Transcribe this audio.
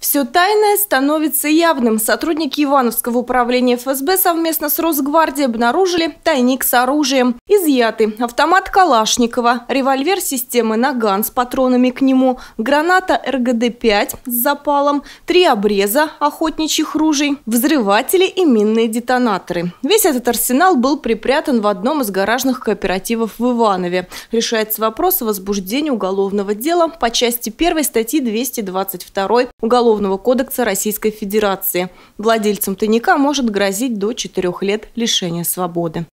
Все тайное становится явным. Сотрудники Ивановского управления ФСБ совместно с Росгвардией обнаружили тайник с оружием. Изъяты автомат Калашникова, револьвер системы «Наган» с патронами к нему, граната РГД-5 с запалом, три обреза охотничьих ружей, взрыватели и минные детонаторы. Весь этот арсенал был припрятан в одном из гаражных кооперативов в Иванове. Решается вопрос о возбуждении уголовного дела по части 1 статьи 222 Уголовного Уголовного кодекса Российской Федерации. Владельцам тайника может грозить до 4 лет лишения свободы.